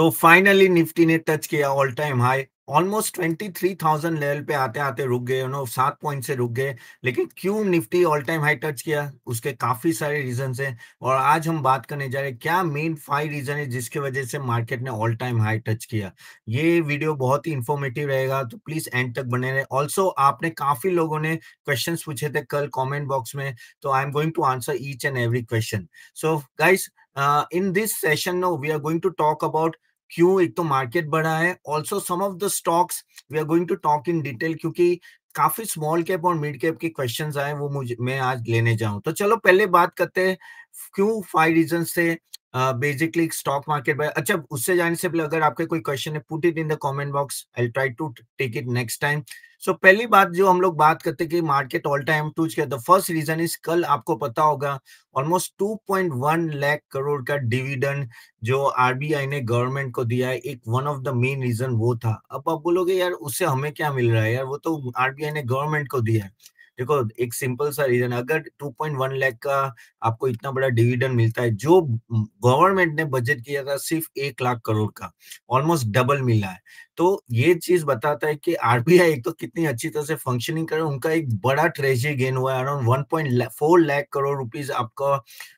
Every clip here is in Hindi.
तो फाइनली निफ्टी ने टच किया all time high almost twenty three thousand level पे आते आते रुक गए नो सात पॉइंट से रुक गए लेकिन क्यों Nifty all time high touch किया उसके काफी सारे रीजन है और आज हम बात करने जा रहे हैं क्या मेन फाइव रीजन है जिसके वजह से मार्केट ने ऑल टाइम हाई टच किया ये वीडियो बहुत ही इन्फॉर्मेटिव रहेगा तो प्लीज एंड तक बने रहे ऑल्सो आपने काफी लोगों ने क्वेश्चन पूछे थे कल कॉमेंट बॉक्स में तो I am going to answer each and every question so guys in this session no we are going to talk about क्यों एक तो मार्केट बढ़ा है also some of the stocks we are going to talk in detail क्योंकि काफी स्मॉल कैप और मिड कैप के क्वेश्चंस आए वो मुझे मैं आज लेने जाऊं तो चलो पहले बात करते हैं क्यों फाइव रीजन से बेसिकली स्टॉक मार्केट पर अच्छा उससे जाने से पहले अगर आपके कोई क्वेश्चन है put it in the comment box I try to take it next time so पहली बात जो हम लोग बात करते हैं कि मार्केट ऑल टाइम टूच के द फर्स्ट रीजन इज कल आपको पता होगा ऑलमोस्ट 2.1 लाख करोड़ का डिविडेंड जो आरबीआई ने गवर्नमेंट को दिया है एक one of the main reason वो था अब आप बोलोगे यार उससे हमें क्या मिल रहा है यार वो तो आरबीआई ने गवर्नमेंट को दिया है देखो एक सिंपल सा रीजन अगर 2.1 लाख का आपको इतना बड़ा डिविडेंड मिलता है जो गवर्नमेंट ने बजट किया था सिर्फ एक लाख करोड़ का ऑलमोस्ट डबल मिला है तो ये चीज बताता है कि आरबीआई एक तो कितनी अच्छी तरह से फंक्शनिंग कर उनका एक बड़ा ट्रेजरी गेन हुआ है around one point four lakh crore rupees आपका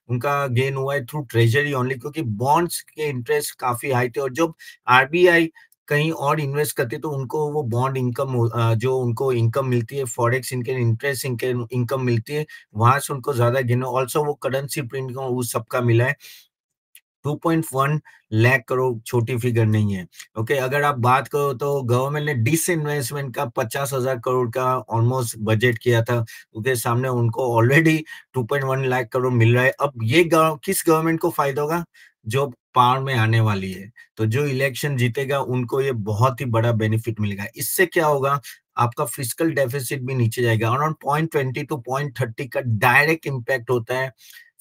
उनका गेन हुआ है थ्रू ट्रेजरी ओनली क्योंकि बॉन्ड्स के इंटरेस्ट काफी हाई थे और जब आरबीआई कहीं और इन्वेस्ट करते तो उनको वो बॉन्ड इनकम जो उनको इनकम मिलती है फॉरेक्स इनके इंटरेस्ट इनके इनकम मिलती है वहां से उनको ज्यादा गेन ऑल्सो वो करेंसी प्रिंट उस सबका मिला है 2.1 लाख करोड़ छोटी फिगर नहीं है ओके okay, अगर आप बात करो तो गवर्नमेंट ने डिस इन्वेस्टमेंट का पचास हजार करोड़ का ऑलमोस्ट बजट किया था उसके सामने उनको ऑलरेडी 2.1 लाख करोड़ मिल रहा है अब ये गव, किस गवर्नमेंट को फायदा होगा जो पावर में आने वाली है तो जो इलेक्शन जीतेगा उनको ये बहुत ही बड़ा बेनिफिट मिलेगा इससे क्या होगा आपका फिजिकल डेफिसिट भी नीचे जाएगा around point twenty two point thirty का डायरेक्ट इम्पैक्ट होता है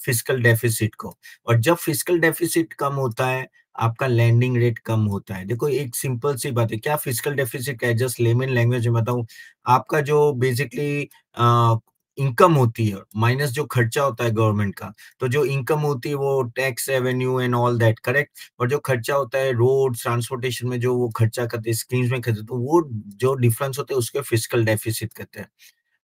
फिजिकल डेफिसिट को और जब फिजिकल डेफिसिट कम होता है आपका लैंडिंग रेट कम होता है देखो एक सिंपल सी बात है क्या फिजिकल डेफिसिट है जस्ट लेमिन लैंग्वेज में बताऊं आपका जो बेसिकली इनकम होती है माइनस जो खर्चा होता है गवर्नमेंट का तो जो इनकम होती है वो tax revenue and all that correct और जो खर्चा होता है रोड ट्रांसपोर्टेशन में जो वो खर्चा करते हैं स्कीम्स में खर्चा तो वो जो डिफरेंस होते हैं उसके फिजिकल डेफिसिट कहते हैं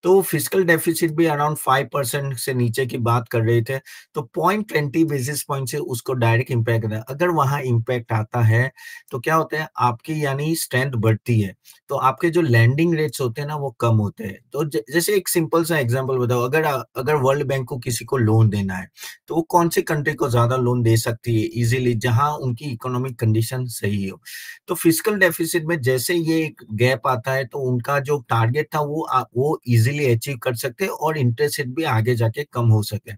तो फिजिकल डेफिसिट भी अराउंड फाइव परसेंट से नीचे की बात कर रहे थे तो पॉइंट ट्वेंटी बेसिस पॉइंट से उसको डायरेक्ट इम्पैक्ट अगर वहां इम्पैक्ट आता है तो क्या होता है आपकी यानी स्ट्रेंथ बढ़ती है तो आपके जो लैंडिंग रेट्स होते हैं ना वो कम होते हैं तो जैसे एक सिंपल सा एग्जाम्पल बताओ अगर अगर वर्ल्ड बैंक को किसी को लोन देना है तो वो कौन सी कंट्री को ज्यादा लोन दे सकती है इजिली जहां उनकी इकोनॉमिक कंडीशन सही हो तो फिजिकल डेफिसिट में जैसे ये गैप आता है तो उनका जो टारगेट था वो वो इजी इजीली अचीव कर सकते हैं और इंटरेस्ट रेट भी आगे जाके कम हो सके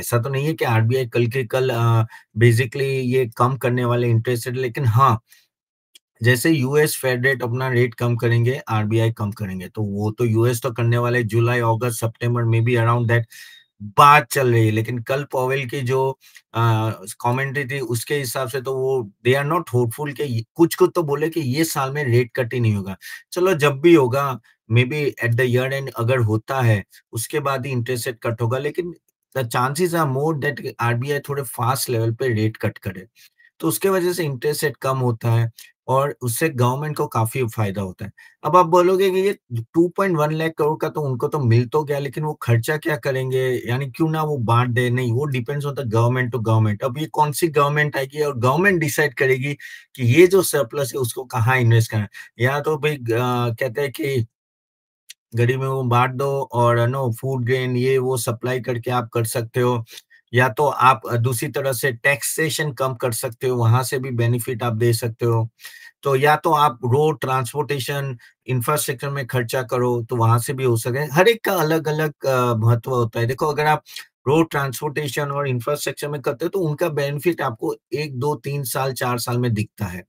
ऐसा तो नहीं है कि आरबीआई कल के कल बेसिकली ये कम करने वाले इंटरेस्ट रेट लेकिन हाँ जैसे यूएस फेड रेट अपना रेट कम करेंगे आरबीआई कम करेंगे तो वो तो यूएस तो करने वाले जुलाई अगस्त सितंबर में भी अराउंड दैट बात चल रही है लेकिन कल पॉवेल की जो कमेंट्री थी उसके हिसाब से तो वो दे आर नॉट होपफुल के कुछ कुछ तो बोले कि ये साल में रेट कट ही नहीं होगा चलो जब भी होगा maybe at the year end अगर होता है उसके बाद ही इंटरेस्ट रेट कट होगा लेकिन the chances are more that RBI थोड़े फास्ट लेवल पे रेट कट करे तो उसके वजह से इंटरेस्ट रेट कम होता है और उससे गवर्नमेंट को काफी फायदा होता है अब आप बोलोगे कि ये 2.1 लाख करोड़ का तो उनको तो मिल तो गया लेकिन वो खर्चा क्या करेंगे यानी क्यों ना वो बांट दे नहीं वो डिपेंड्स होता है गवर्नमेंट टू गवर्नमेंट अब ये कौन सी गवर्नमेंट आएगी और गवर्नमेंट डिसाइड करेगी कि ये जो सरप्लस है उसको कहाँ इन्वेस्ट करना या तो भाई कहते हैं कि में वो बांट दो और नो फूड ग्रेन ये वो सप्लाई करके आप कर सकते हो या तो आप दूसरी तरह से टैक्सेशन कम कर सकते हो वहां से भी बेनिफिट आप दे सकते हो तो या तो आप रोड ट्रांसपोर्टेशन इंफ्रास्ट्रक्चर में खर्चा करो तो वहां से भी हो सके हर एक का अलग अलग महत्व होता है देखो अगर आप रोड ट्रांसपोर्टेशन और इंफ्रास्ट्रक्चर में करते हो तो उनका बेनिफिट आपको एक दो तीन साल चार साल में दिखता है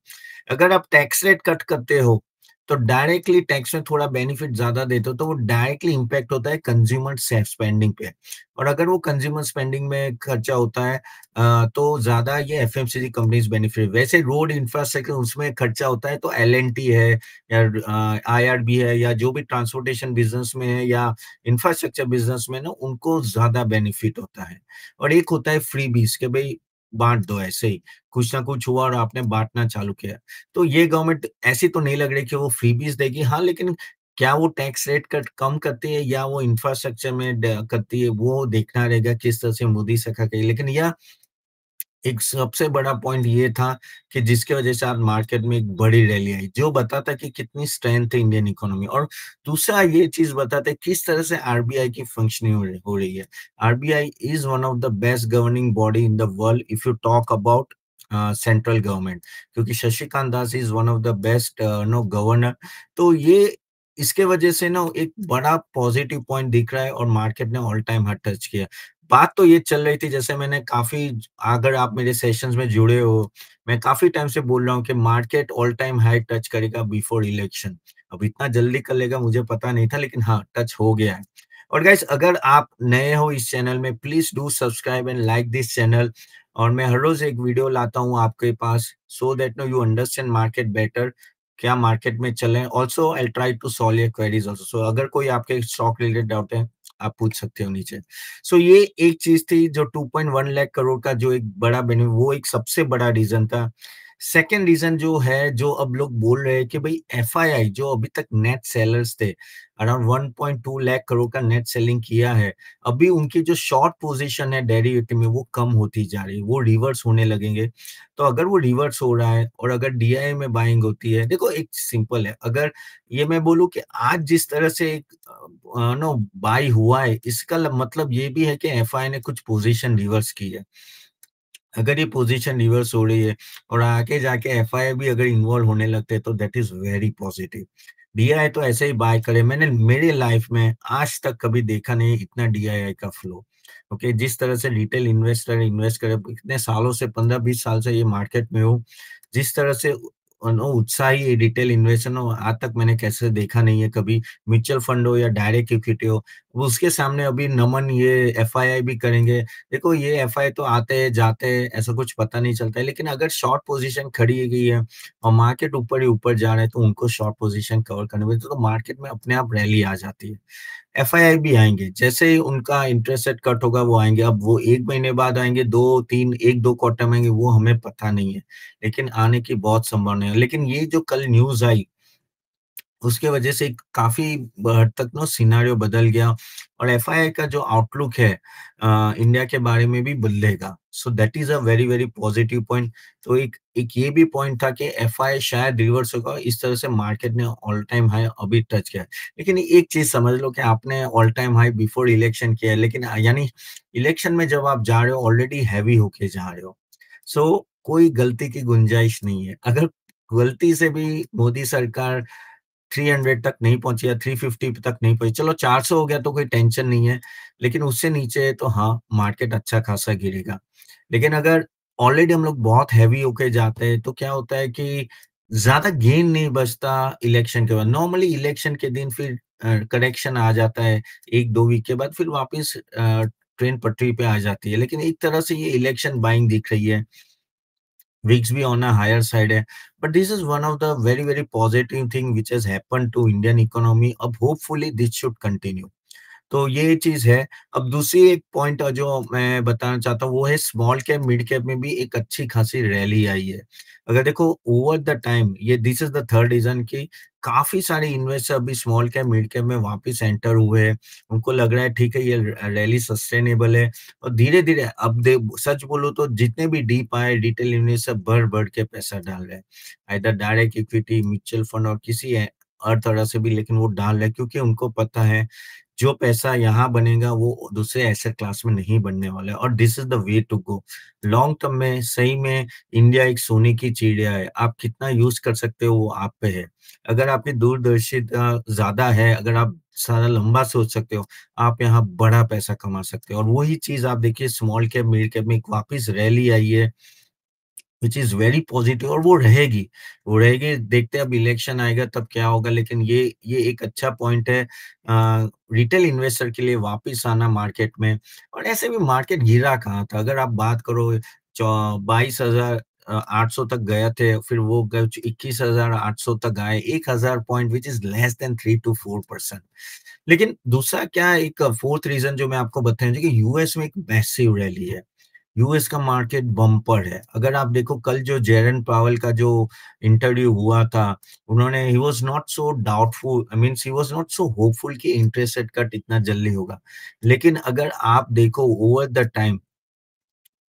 अगर आप टैक्स रेट कट करते हो तो डायरेक्टली टैक्स में थोड़ा बेनिफिट ज्यादा देते हो तो वो डायरेक्टली इम्पैक्ट होता है कंज्यूमर स्पेंडिंग पे और अगर वो कंज्यूमर स्पेंडिंग में खर्चा होता है तो ज्यादा ये एफ एम कंपनीज बेनिफिट वैसे रोड इंफ्रास्ट्रक्चर उसमें खर्चा होता है तो एल है या आई आर बी है या जो भी ट्रांसपोर्टेशन बिजनेस में है या इंफ्रास्ट्रक्चर बिजनेस में ना उनको ज्यादा बेनिफिट होता है और एक होता है फ्री बीस के भाई बांट दो ऐसे ही कुछ ना कुछ हुआ और आपने बांटना चालू किया तो ये गवर्नमेंट ऐसी तो नहीं लग रही कि वो फ्रीबीज देगी हाँ लेकिन क्या वो टैक्स रेट कट कम करती है या वो इंफ्रास्ट्रक्चर में करती है वो देखना रहेगा किस तरह से मोदी सरकार कही लेकिन यह एक सबसे बड़ा पॉइंट ये था कि जिसके वजह से आज मार्केट में एक बड़ी रैली आई जो बताता कि कितनी स्ट्रेंथ है इंडियन इकोनॉमी और दूसरा ये चीज बताता है किस तरह से आरबीआई की फंक्शनिंग हो रही है RBI is one of the best governing body in the world if you talk about central government क्योंकि Shashikant Das is one of the best no governor तो ये इसके वजह से ना एक हम्म। बड़ा पॉजिटिव पॉइंट दिख रहा है और मार्केट ने ऑल टाइम हट टच किया बात तो ये चल रही थी जैसे मैंने काफी अगर आप मेरे सेशंस में जुड़े हो मैं काफी टाइम से बोल रहा हूँ कि market all time high touch करेगा बिफोर इलेक्शन अब इतना जल्दी कर लेगा मुझे पता नहीं था लेकिन हाँ टच हो गया है और गाइस अगर आप नए हो इस चैनल में please do subscribe and like this channel और मैं हर रोज एक वीडियो लाता हूँ आपके पास so that no you understand market better क्या मार्केट में चले also I try to solve your queries also so अगर कोई आपके स्टॉक रिलेटेड डाउट है आप पूछ सकते हो नीचे सो so, ये एक चीज थी जो 2.1 लाख करोड़ का जो एक बड़ा बेनिफिट वो एक सबसे बड़ा रीजन था सेकेंड रीजन जो है जो अब लोग बोल रहे हैं कि भाई एफ जो अभी तक नेट सेलर्स थे अराउंड 1.2 लाख करोड़ का नेट सेलिंग किया है अभी उनकी जो शॉर्ट पोजीशन है यूटी में वो कम होती जा रही है वो रिवर्स होने लगेंगे तो अगर वो रिवर्स हो रहा है और अगर डी में बाइंग होती है देखो एक सिंपल है अगर ये मैं बोलूँ कि आज जिस तरह से एक नो बाई हुआ है इसका मतलब ये भी है कि एफ ने कुछ पोजिशन रिवर्स की है अगर ये पोजीशन रिवर्स हो रही है और आगे जाके एफ भी अगर इन्वॉल्व होने लगते हैं तो देट इज वेरी पॉजिटिव डी तो ऐसे ही बाय करे मैंने मेरे लाइफ में आज तक कभी देखा नहीं इतना डी का फ्लो ओके जिस तरह से रिटेल इन्वेस्टर इन्वेस्ट करे इतने सालों से पंद्रह बीस साल से ये मार्केट में हो जिस तरह से उत्साही रिटेल इन्वेस्टर हो आज तक मैंने कैसे देखा नहीं है कभी म्यूचुअल फंड हो या डायरेक्ट इक्विटी हो उसके सामने अभी नमन ये एफ भी करेंगे देखो ये एफ तो आते है जाते है ऐसा कुछ पता नहीं चलता है लेकिन अगर शॉर्ट पोजीशन खड़ी गई है और मार्केट ऊपर ही ऊपर जा रहे हैं तो उनको शॉर्ट पोजीशन कवर करने में तो, तो मार्केट में अपने आप रैली आ जाती है एफ भी आएंगे जैसे ही उनका इंटरेस्ट रेट कट होगा वो आएंगे अब वो एक महीने बाद आएंगे दो तीन एक दो क्वार्टर में आएंगे वो हमें पता नहीं है लेकिन आने की बहुत संभावना है लेकिन ये जो कल न्यूज आई उसके वजह से काफी हद तक ना सिनारियो बदल गया और एफ का जो आउटलुक है आ, इंडिया के बारे में भी बदलेगा so that is a very very positive point तो एक एक ये भी पॉइंट था कि एफ शायद रिवर्स होगा इस तरह से मार्केट ने ऑल टाइम हाई अभी टच किया लेकिन एक चीज समझ लो कि आपने all time high before election किया लेकिन यानी इलेक्शन में जब आप जा रहे हो ऑलरेडी हैवी होके जा रहे हो सो so, कोई गलती की गुंजाइश नहीं है अगर गलती से भी मोदी सरकार 300 तक नहीं पहुंची या 350 तक नहीं पहुंची चलो 400 हो गया तो कोई टेंशन नहीं है लेकिन उससे नीचे तो हाँ मार्केट अच्छा खासा गिरेगा लेकिन अगर ऑलरेडी हम लोग बहुत हैवी होके जाते हैं तो क्या होता है कि ज्यादा गेन नहीं बचता इलेक्शन के बाद नॉर्मली इलेक्शन के दिन फिर करेक्शन आ जाता है एक दो वीक के बाद फिर वापिस ट्रेन पटरी पे आ जाती है लेकिन एक तरह से ये इलेक्शन बाइंग दिख रही है Rigsby on a higher side. But this is one of the very, very positive thing which has happened to Indian economy. Of hopefully this should continue. तो ये चीज है अब दूसरी एक पॉइंट जो मैं बताना चाहता हूँ वो है स्मॉल कैप मिड कैप में भी एक अच्छी खासी रैली आई है अगर देखो ओवर द टाइम ये this is the third reason की काफी सारे इन्वेस्टर अभी स्मॉल कैप मिड कैप में वापस एंटर हुए हैं उनको लग रहा है ठीक है ये रैली सस्टेनेबल है और धीरे धीरे अब दे सच बोलो तो जितने भी डीप आए डिटेल इन्वेस्टर बढ़ बढ़ के पैसा डाल रहे हैं इधर डायरेक्ट इक्विटी म्यूचुअल फंड और किसी हर से भी लेकिन वो डाल रहे क्योंकि उनको पता है जो पैसा यहाँ बनेगा वो दूसरे एसेट क्लास में नहीं बनने वाला है और this is the way to go long term में सही में इंडिया एक सोने की चिड़िया है आप कितना यूज कर सकते हो वो आप पे है अगर आपकी दूरदर्शिता ज्यादा है अगर आप सारा लंबा सोच सकते हो आप यहाँ बड़ा पैसा कमा सकते हो और वही चीज आप देखिए स्मॉल कैप मिड कैप में वापिस रैली आई है विच इज वेरी पॉजिटिव और वो रहेगी वो रहेगी देखते हैं अब इलेक्शन आएगा तब क्या होगा लेकिन ये ये एक अच्छा पॉइंट है रिटेल इन्वेस्टर के लिए वापस आना मार्केट में और ऐसे भी मार्केट गिरा कहाँ था अगर आप बात करो बाईस हजार आठ सौ तक गया थे फिर वो इक्कीस हजार आठ सौ तक आए एक हजार point which is less than three two four percent लेकिन दूसरा क्या एक फोर्थ रीजन जो मैं आपको बताया कि यूएस में एक मैसिव रैली है यूएस का मार्केट बम्पर है अगर आप देखो कल जो जेरन पावल का जो इंटरव्यू हुआ था उन्होंने ही was not so doubtful I mean he was not so hopeful कि इंटरेस्ट रेट कट इतना जल्दी होगा लेकिन अगर आप देखो ओवर द टाइम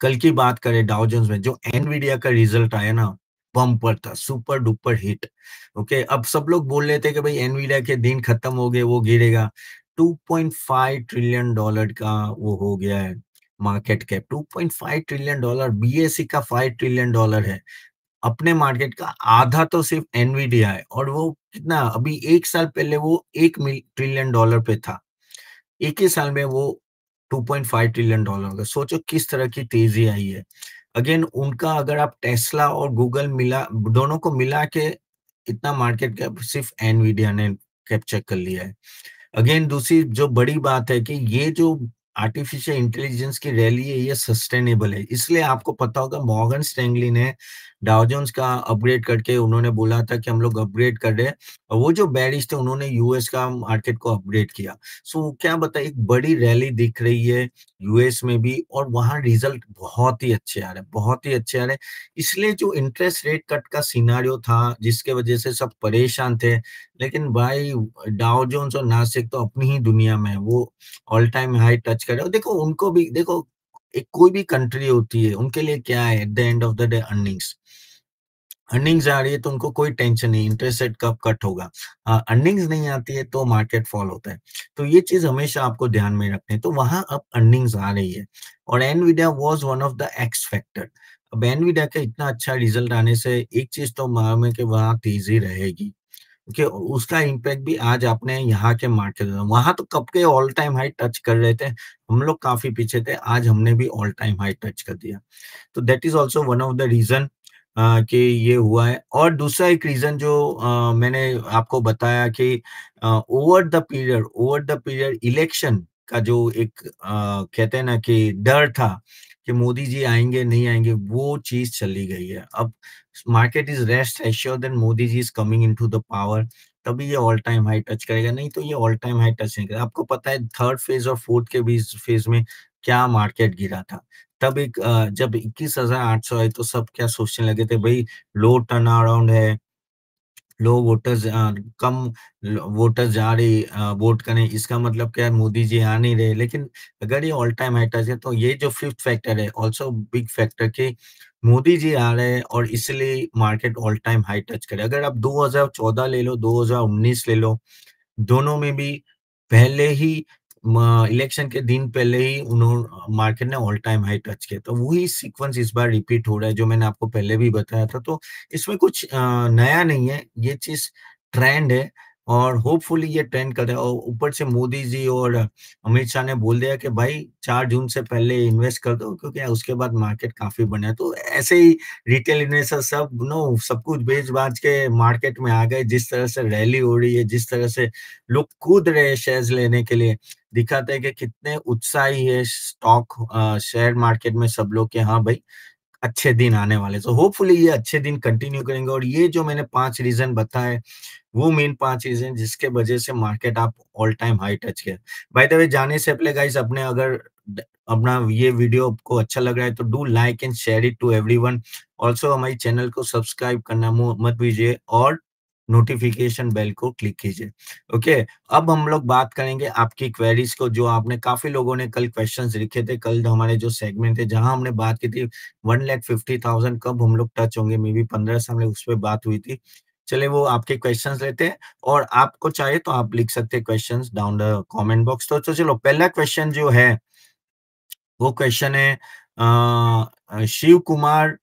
कल की बात करें डाउजन्स में जो एनवीडिया का रिजल्ट आया ना बम्पर था सुपर डुपर हिट ओके अब सब लोग बोल रहे थे कि भाई एनवीडिया के दिन खत्म हो गए वो गिरेगा 2.5 ट्रिलियन डॉलर का वो हो गया है market cap 2.5 trillion dollar BSE का 5 ट्रिलियन डॉलर है अपने मार्केट का आधा तो सिर्फ एनवीडिया है और वो कितना अभी एक साल पहले वो एक ट्रिलियन डॉलर पे था एक ही साल में वो 2.5 ट्रिलियन डॉलर का सोचो किस तरह की तेजी आई है अगेन उनका अगर आप टेस्ला और गूगल मिला दोनों को मिला के इतना मार्केट कैप सिर्फ एनवीडिया ने कैप्चर कर लिया है अगेन दूसरी जो बड़ी बात है कि ये जो आर्टिफिशियल इंटेलिजेंस की रैली है ये सस्टेनेबल है इसलिए आपको पता होगा मॉर्गन स्टैंगली ने डाउजोन्स का अपग्रेड करके उन्होंने बोला था कि हम लोग अपग्रेड कर रहे हैं और वो जो बैरिश थे उन्होंने यूएस का मार्केट को अपग्रेड किया सो so, क्या बताए एक बड़ी रैली दिख रही है यूएस में भी और वहां रिजल्ट बहुत ही अच्छे आ रहे हैं बहुत ही अच्छे आ रहे हैं इसलिए जो इंटरेस्ट रेट कट का सिनारियो था जिसके वजह से सब परेशान थे लेकिन भाई डाउजोन्स और नासिक तो अपनी ही दुनिया में है वो ऑल टाइम हाई टच कर रहे और देखो उनको भी देखो एक कोई भी कंट्री होती है उनके लिए क्या है at the end of the day earnings earnings आ रही है तो उनको कोई टेंशन नहीं इंटरेस्ट रेट कब कट होगा अर्निंग्स हाँ, नहीं आती है तो मार्केट फॉल होता है तो ये चीज हमेशा आपको ध्यान में रखनी है तो वहां अब अर्निंग्स आ रही है और Nvidia was one of the X factor अब एनविडिया का इतना अच्छा रिजल्ट आने से एक चीज तो मालूम है कि वहां तेजी रहेगी कि उसका इम्पैक्ट भी आज आपने यहाँ के मार्केट वहां तो कब के ऑल टाइम हाई टच कर रहे थे हम लोग काफी पीछे थे आज हमने भी ऑल टाइम हाई टच कर दिया तो that is also one of the reason કે યે હુઆ હે ઓર દૂસરા એક રીઝન જો મેને આપકો બતાયા કે over the period over the period election કા જો એક કહેતે ના કે ડર થા કે મોદીજી આયેંગે નહીં આયેંગે વો ચીઝ ચલી ગઈ હે અબ market is rest sure then Modiji is coming into the power તભી યે ઓલ ટાઇમ હાઈ ટચ કરેગા નહીં તો યે ઓલ ટાઇમ હાઈ ટચ નહીં કરે આપકો pata hai third phase aur fourth ke beech phase mein kya market gira tha तब एक जब इक्कीस हजार आठ सौ आए तो सब क्या सोचने लगे थे भाई लो टर्न अराउंड है लो वोटर्स कम वोटर्स जा रही वोट करें इसका मतलब क्या है मोदी जी आ नहीं रहे लेकिन अगर ये ऑल टाइम हाई है तो ये जो फिफ्थ फैक्टर है ऑल्सो बिग फैक्टर की मोदी जी आ रहे हैं और इसलिए market all time high touch करे अगर आप 2014 ले लो 2019 ले लो दोनों में भी पहले ही इलेक्शन के दिन पहले ही उन्होंने मार्केट ने ऑल टाइम हाई टच किया तो वही सीक्वेंस इस बार रिपीट हो रहा है जो मैंने आपको पहले भी बताया था तो इसमें कुछ नया नहीं है ये चीज ट्रेंड है और होपफुली ये ट्रेंड कर रहे हैं और ऊपर से मोदी जी और अमित शाह ने बोल दिया कि भाई चार जून से पहले इन्वेस्ट कर दो क्योंकि उसके बाद मार्केट काफी बने तो ऐसे ही रिटेल इन्वेस्टर सब नो सब कुछ बेच बाज के मार्केट में आ गए जिस तरह से रैली हो रही है जिस तरह से लोग कूद रहे हैं शेयर्स लेने के लिए दिखाते हैं कि कितने उत्साही है स्टॉक शेयर मार्केट में सब लोग के हाँ भाई अच्छे दिन आने वाले सो होपफुली ये अच्छे दिन कंटिन्यू करेंगे और ये जो मैंने पांच रीजन बताए वो मेन पांच रीजन जिसके वजह से मार्केट आप ऑल टाइम हाई टच किया बाय द वे जाने से पहले गाइस अपने अगर अपना ये वीडियो आपको अच्छा लग रहा है तो do like and share it to everyone also हमारी चैनल को सब्सक्राइब करना मत भूलिए और नोटिफिकेशन बेल को क्लिक कीजिए ओके अब हम लोग बात करेंगे आपकी क्वेरीज को जो आपने काफी लोगों ने कल क्वेश्चन लिखे थे कल हमारे जो सेगमेंट थे जहां हमने बात की थी वन लैख फिफ्टी थाउजेंड कब हम लोग टच होंगे मे बी पंद्रह से हमने उस पर बात हुई थी चले वो आपके क्वेश्चंस लेते हैं और आपको चाहिए तो आप लिख सकते हैं question down the comment box तो चलो पहला क्वेश्चन जो है वो क्वेश्चन है आ, Shiv Kumar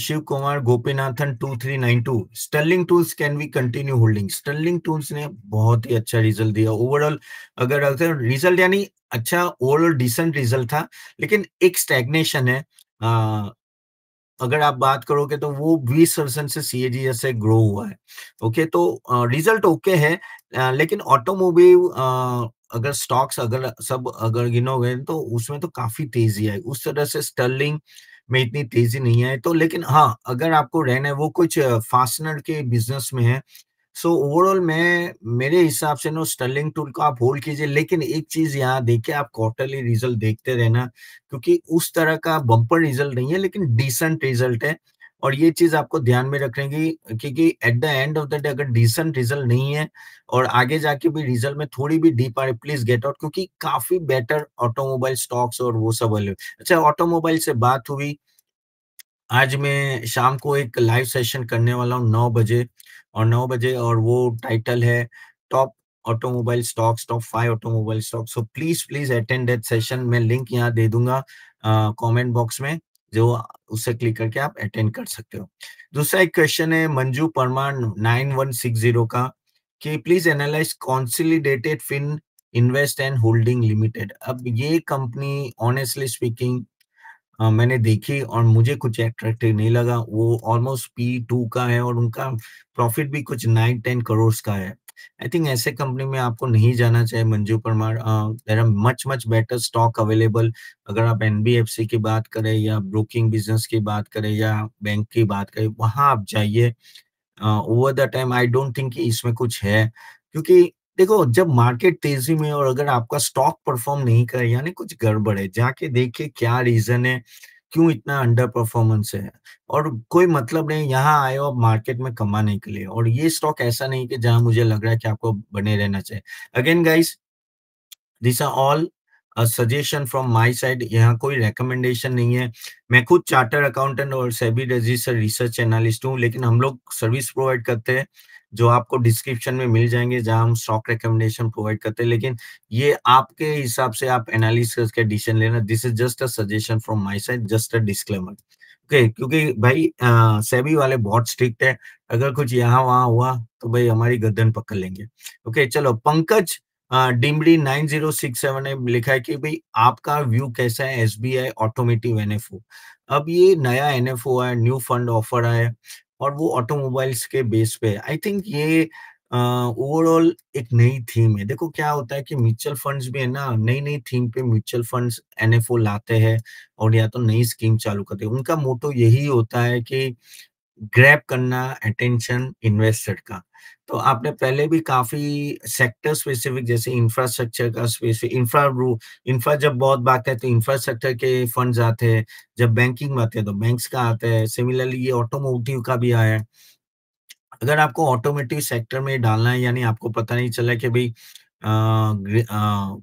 Shiv Kumar Gopinathan two three nine two Sterling Tools can be continue holding Sterling Tools ने बहुत ही अच्छा रिजल्ट दिया ओवरऑल अगर अगर रिजल्ट यानी अच्छा ओवरऑल डिसेंट रिजल्ट था लेकिन एक स्टैग्नेशन है आ, uh, अगर आप बात करोगे तो वो बीस परसेंट से सी से ग्रो हुआ है ओके तो रिजल्ट uh, ओके है आ, uh, लेकिन ऑटोमोबाइल अगर स्टॉक्स अगर सब अगर गिनोगे तो उसमें तो काफी तेजी आई उस तरह से स्टर्लिंग में इतनी तेजी नहीं आई तो लेकिन हाँ अगर आपको रहना है वो कुछ फास्टनर के बिजनेस में है सो so, ओवरऑल मैं मेरे हिसाब से नो स्टर्लिंग टूल को आप होल्ड कीजिए लेकिन एक चीज यहाँ देखिए आप क्वार्टरली रिजल्ट देखते रहना क्योंकि उस तरह का बम्पर रिजल्ट नहीं है लेकिन डिसेंट रिजल्ट है और ये चीज आपको ध्यान में रखेंगी क्योंकि at the end of the day अगर डिसेंट रिजल्ट नहीं है और आगे जाके भी रिजल्ट में थोड़ी भी डीप आ रही प्लीज गेट आउट क्योंकि काफी बेटर ऑटोमोबाइल स्टॉक्स और वो सब अच्छा ऑटोमोबाइल से बात हुई आज मैं शाम को एक लाइव सेशन करने वाला हूँ नौ बजे और नौ बजे और वो टाइटल है top automobile stocks top five automobile stocks so please please attend that session मैं लिंक यहाँ दे दूंगा कमेंट बॉक्स में जो उसे क्लिक करके आप अटेंड कर सकते हो दूसरा एक क्वेश्चन है Manju Parmar nine one six zero का कि please analyse consolidated finvest and holding limited अब ये कंपनी ऑनेस्टली स्पीकिंग मैंने देखी और मुझे कुछ अट्रैक्टिव नहीं लगा वो ऑलमोस्ट पी टू का है और उनका प्रॉफिट भी कुछ नाइन टेन करोड़ का है आई थिंक ऐसे कंपनी में आपको नहीं जाना चाहिए Manju Parmar there are much much better stock available अगर आप एनबीएफसी की बात करें या ब्रोकिंग बिजनेस की बात करें या बैंक की बात करें वहां आप जाइए over the time I don't think इसमें कुछ है क्योंकि देखो जब मार्केट तेजी में और अगर आपका स्टॉक परफॉर्म नहीं करे यानी कुछ गड़बड़ है जाके देखिए क्या रीजन है क्यों इतना अंडर परफॉर्मेंस है और कोई मतलब नहीं यहाँ आए हो आप मार्केट में कमाने के लिए और ये स्टॉक ऐसा नहीं कि जहां मुझे लग रहा है कि आपको बने रहना चाहिए again guys this are all suggestion from my side यहाँ कोई रिकमेंडेशन नहीं है मैं खुद चार्टर अकाउंटेंट और सेबी रजिस्टर रिसर्च एनालिस्ट हूँ लेकिन हम लोग सर्विस प्रोवाइड करते हैं जो आपको डिस्क्रिप्शन में मिल जाएंगे जहां हम स्टॉक रिकमेंडेशन प्रोवाइड करते हैं लेकिन ये आपके हिसाब से आप एनालिस करके डिसीजन लेना this is just a suggestion from my side just a disclaimer okay क्योंकि भाई सेबी वाले बहुत स्ट्रिक्ट है अगर कुछ यहाँ वहां हुआ तो भाई हमारी गर्दन पकड़ लेंगे ओके चलो पंकज डिमडी नाइन जीरो सिक्स सेवन ने लिखा है कि भाई आपका व्यू कैसा है S B I automotive N F O अब ये नया एन एफ ओ है न्यू फंड ऑफर आया और वो ऑटोमोबाइल्स के बेस पे आई थिंक ये ओवरऑल uh, एक नई थीम है देखो क्या होता है कि म्यूचुअल फंड्स भी है ना नई नई थीम पे म्यूचुअल फंड्स एनएफओ लाते हैं और या तो नई स्कीम चालू करते हैं उनका मोटो यही होता है कि ग्रैप करना अटेंशन इन्वेस्टर का तो आपने पहले भी काफी सेक्टर स्पेसिफिक जैसे इंफ्रास्ट्रक्चर का स्पेसिफिक इंफ्रा रू इंफ्रा जब बहुत बात है तो इंफ्रास्ट्रक्चर के फंड्स आते हैं जब बैंकिंग में आते हैं तो बैंक्स का आता है सिमिलरली ये ऑटोमोटिव का भी आया है अगर आपको ऑटोमेटिव सेक्टर में डालना है यानी आपको पता नहीं चला कि भाई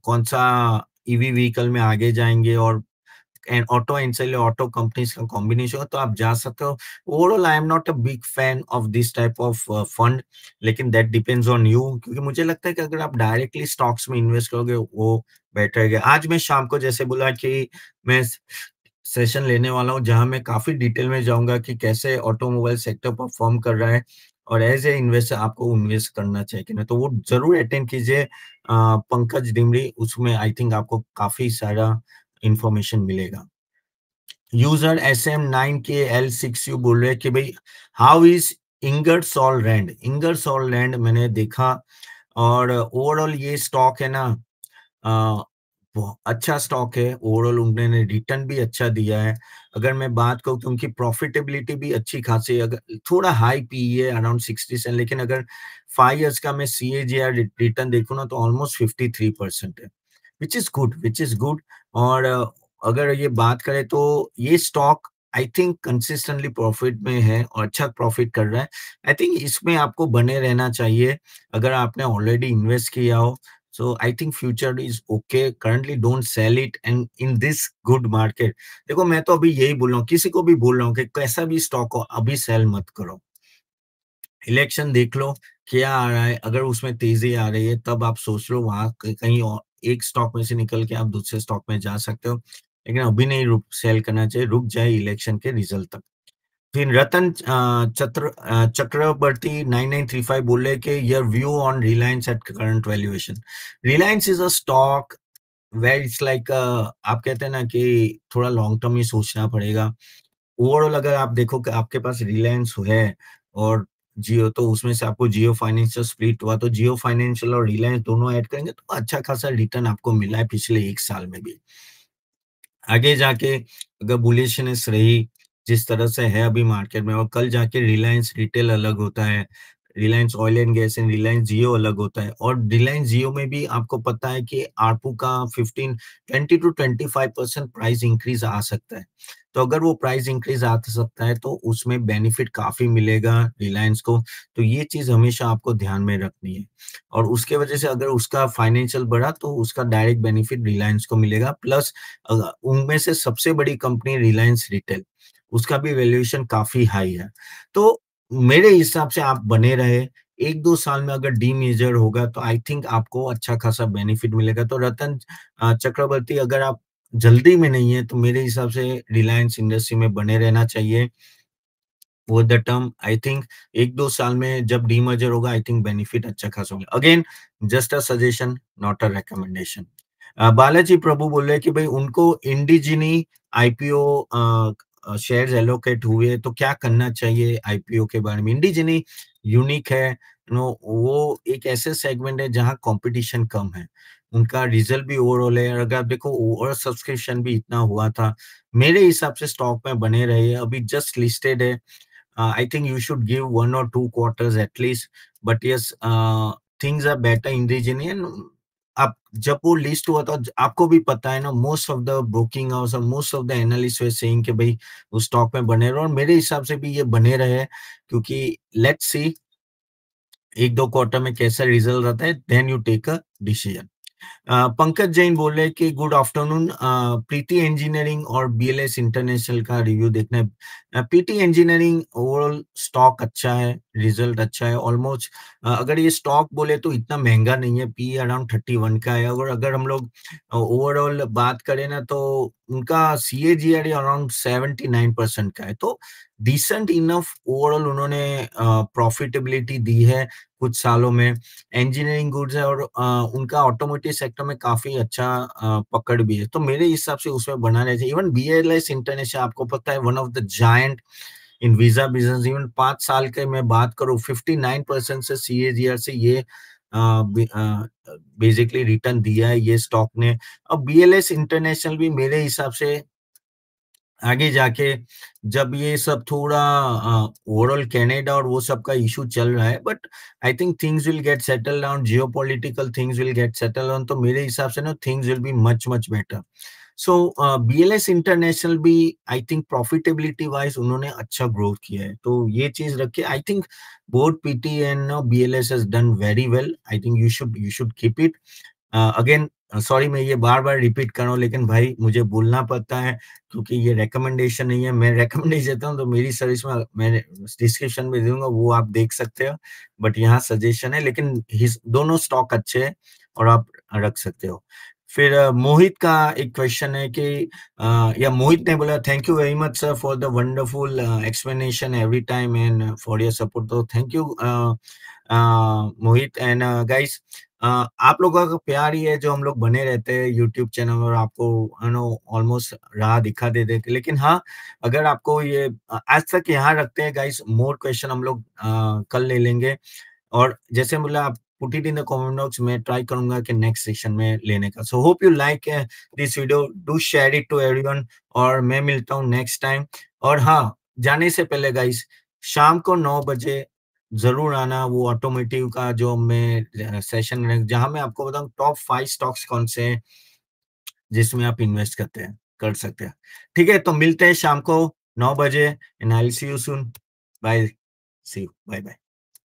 कौन सा ईवी e व्हीकल में आगे जाएंगे और and auto and auto companies का कॉम्बिनेशन हो तो आप जा सकते हो overall I am not a big fan of this type of fund लेकिन दैट डिपेंड्स ऑन यू क्योंकि मुझे लगता है कि अगर आप डायरेक्टली स्टॉक्स में इन्वेस्ट करोगे वो बेटर है आज मैं शाम को जैसे बोला कि मैं सेशन लेने वाला हूँ जहां मैं काफी डिटेल में जाऊंगा कि कैसे ऑटोमोबाइल सेक्टर परफॉर्म कर रहा है और एज ए इन्वेस्टर आपको इन्वेस्ट करना चाहिए कि नहीं तो वो जरूर अटेंड कीजिए uh, पंकज डिमरी उसमें आई थिंक आपको काफी सारा इंफॉर्मेशन मिलेगा user S M nine K L six U बोल रहे कि भाई how is Ingersoll Rand Ingersoll Rand मैंने देखा और ओवरऑल ये स्टॉक है ना आ, अच्छा स्टॉक है ओवरऑल उन्होंने रिटर्न भी अच्छा दिया है अगर मैं बात करूं तो उनकी प्रॉफिटेबिलिटी भी अच्छी खासी अगर थोड़ा हाई पी e है अराउंड सिक्सटी सेवन लेकिन अगर फाइव ईयर्स का मैं सी ए जी आर रिटर्न देखू ना तो ऑलमोस्ट फिफ्टी थ्री परसेंट है which is good which is good और अगर ये बात करें तो ये stock I think consistently profit में है और अच्छा प्रॉफिट कर रहा है आई थिंक इसमें आपको बने रहना चाहिए अगर आपने ऑलरेडी इन्वेस्ट किया हो so I think future is okay currently don't sell it and in this good market देखो मैं तो अभी यही बोल रहा हूँ किसी को भी बोल रहा हूँ कि कैसा भी स्टॉक हो अभी सेल मत करो इलेक्शन देख लो क्या आ रहा है अगर उसमें तेजी आ रही है तब आप सोच लो वहां कहीं और एक स्टॉक में से निकल के आप दूसरे स्टॉक में जा सकते हो लेकिन अभी नहीं रुक सेल करना चाहिए रुक जाए इलेक्शन के रिजल्ट तक फिर रतन चत्र चक्रवर्ती 9935 बोले कि your view on Reliance at current valuation Reliance is a stock where it's like आप कहते हैं ना कि थोड़ा लॉन्ग टर्म ही सोचना पड़ेगा ओवरऑल अगर आप देखो कि आपके पास रिलायंस है और जियो तो उसमें से आपको जियो फाइनेंशियल स्प्लिट हुआ तो जियो फाइनेंशियल और रिलायंस दोनों ऐड करेंगे तो अच्छा खासा रिटर्न आपको मिला है पिछले एक साल में भी आगे जाके अगर बुलेशनेस रही जिस तरह से है अभी मार्केट में और कल जाके रिलायंस रिटेल अलग होता है Reliance oil and gas and Reliance Jio अलग होता है और रिलायंस जियो में भी आपको पता है कि आरपू का 15 20 टू 25 परसेंट प्राइस इंक्रीज आ सकता है तो अगर वो प्राइस इंक्रीज आ तो सकता है तो उसमें बेनिफिट काफी मिलेगा रिलायंस को तो ये चीज हमेशा आपको ध्यान में रखनी है और उसके वजह से अगर उसका फाइनेंशियल बढ़ा तो उसका डायरेक्ट बेनिफिट रिलायंस को मिलेगा प्लस उनमें से सबसे बड़ी कंपनी रिलायंस रिटेल उसका भी वैल्यूएशन काफी हाई है तो मेरे हिसाब से आप बने रहे एक दो साल में अगर डी मेजर होगा तो आई थिंक आपको अच्छा खासा बेनिफिट मिलेगा तो रतन चक्रवर्ती अगर आप जल्दी में नहीं है तो मेरे हिसाब से रिलायंस इंडस्ट्री में बने रहना चाहिए वो द टर्म आई थिंक एक दो साल में जब डीमर्जर होगा आई थिंक बेनिफिट अच्छा खास होगा again just a suggestion not a recommendation Balaji Prabhu बोल रहे कि भाई उनको इंडिजिनी आईपीओ शेयर्स एलोकेट हुए तो क्या करना चाहिए आईपीओ के बारे में इंडिजिनी यूनिक है नो वो एक ऐसे सेगमेंट है जहाँ कंपटीशन कम है उनका रिजल्ट भी ओवरऑल है अगर आप देखो ओवर सब्सक्रिप्शन भी इतना हुआ था मेरे हिसाब से स्टॉक में बने रहे अभी जस्ट लिस्टेड है I think you should give one or two quarters at least but yes things are better in region आप जब वो लिस्ट हुआ था आपको भी पता है ना most of the broking house और most of the analyst we saying कि भाई उस स्टॉक में बने रहो और मेरे हिसाब से भी ये बने रहे क्योंकि लेट्स सी एक दो क्वार्टर में कैसा रिजल्ट आता है then you take a decision Pankaj Jain बोल रहे हैं कि गुड आफ्टरनून प्रीति इंजीनियरिंग और बीएलएस इंटरनेशनल का रिव्यू देखना पीटी इंजीनियरिंग ओवरऑल स्टॉक अच्छा है रिजल्ट अच्छा है ऑलमोस्ट अगर ये स्टॉक बोले तो इतना महंगा नहीं है पी अराउंड थर्टी वन का है और अगर हम लोग ओवरऑल बात करें ना तो उनका C A G R around seventy nine percent का है तो डिसेंट इनफ ओवरऑल उन्होंने प्रॉफिटेबिलिटी दी है कुछ सालों में इंजीनियरिंग गुड्स है और uh, उनका ऑटोमोटिव सेक्टर में काफी अच्छा uh, पकड़ भी है तो मेरे हिसाब से उसमें बनाना चाहिए even B L S international आपको पता है वन ऑफ द जाय percent in visa business even पांच साल के मैं बात करूं फिफ्टी नाइन परसेंट से सी ए जी आर से ये बेसिकली रिटर्न दिया है ये स्टॉक ने अब बी एल एस इंटरनेशनल भी मेरे हिसाब से आगे जाके जब ये सब थोड़ा ओवरऑल कनाडा और वो सब का इशू चल रहा है but I think things will get settle down geopolitical things will get settle down तो मेरे हिसाब से ना things will be much much better so B L S international भी आई थिंक प्रॉफिटेबिलिटी वाइज उन्होंने अच्छा ग्रोथ किया है तो ये चीज रखिए I think both PT and B L S as done very well I think you should you should keep it again sorry मैं ये बार बार रिपीट कर रहा हूँ लेकिन भाई मुझे बोलना पड़ता है क्योंकि ये रेकमेंडेशन नहीं है मैं रेकमेंडेशन देता हूँ तो मेरी सर्विस में मैं डिस्क्रिप्शन में दूंगा वो आप देख सकते हो बट यहाँ सजेशन है लेकिन दोनों स्टॉक अच्छे हैं और आप रख सकते हो फिर मोहित का एक क्वेश्चन है कि या मोहित ने बोला thank you very much sir for the wonderful explanation every time and for your support तो thank you Mohit and guys आप लोगों का प्यार ही है जो हम लोग बने रहते हैं यूट्यूब चैनल और आपको यू नो ऑलमोस्ट राह दिखा दे देते लेकिन हाँ अगर आपको ये आज तक यहाँ रखते हैं गाइस मोर क्वेश्चन हम लोग कल ले लेंगे और जैसे बोला आप put it in the comment box main try karunga ki next session mein lene ka so hope you like uh, this video do share it to everyone aur main milta hu next time aur ha jaane se pehle guys sham ko 9 baje जरूर आना वो ऑटोमेटिव का जो मैं सेशन जहां मैं आपको बताऊं टॉप फाइव स्टॉक्स कौन से जिसमें आप इन्वेस्ट करते हैं कर सकते हैं ठीक है तो मिलते हैं शाम को नौ बजे and I see you soon bye see you bye bye